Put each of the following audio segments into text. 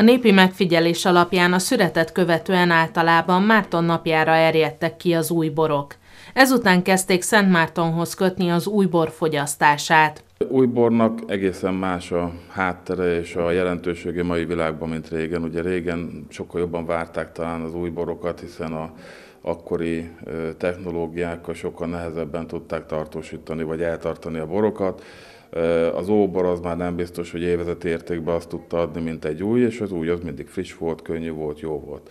A népi megfigyelés alapján a szüretet követően általában Márton napjára erjedtek ki az új borok. Ezután kezdték Szent Mártonhoz kötni az új bor fogyasztását. Újbornak egészen más a háttere és a jelentősége mai világban, mint régen. Ugye régen sokkal jobban várták talán az újborokat, hiszen a akkori technológiákkal sokkal nehezebben tudták tartósítani vagy eltartani a borokat. Az óbor az már nem biztos, hogy évezeti értékben azt tudta adni, mint egy új, és az új az mindig friss volt, könnyű volt, jó volt.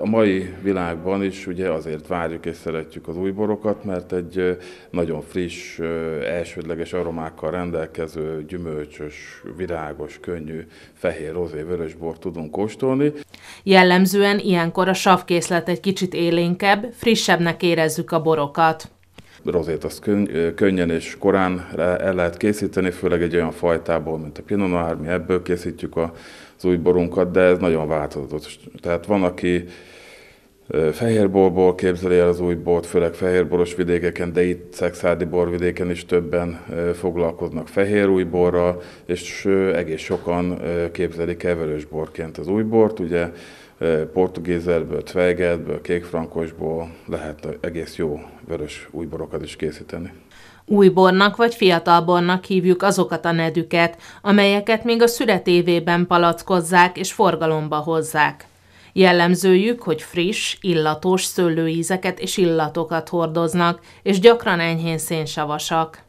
A mai világban is ugye azért várjuk és szeretjük az új borokat, mert egy nagyon friss, elsődleges aromákkal rendelkező, gyümölcsös, virágos, könnyű, fehér, rozé, vörös bort tudunk kóstolni. Jellemzően ilyenkor a savkészlet egy kicsit élénkebb, frissebbnek érezzük a borokat. Rozét azt könny- könnyen és korán el lehet készíteni, főleg egy olyan fajtából, mint a Pinot Noir, mi ebből készítjük az új borunkat, de ez nagyon változatos. Tehát van, aki Fehérborból képzeli el az új bort, főleg fehérboros vidékeken, de itt szexádi borvidéken is többen foglalkoznak fehér borral, és egész sokan képzelik keverős borként az új bort. Ugye portugézerből, tvegedből, kékfrankosból lehet egész jó vörös újborokat is készíteni. Újbornak vagy fiatalbornak hívjuk azokat a nedüket, amelyeket még a születévében palackozzák és forgalomba hozzák. Jellemzőjük, hogy friss, illatos szőlőízeket és illatokat hordoznak, és gyakran enyhén szénsavasak.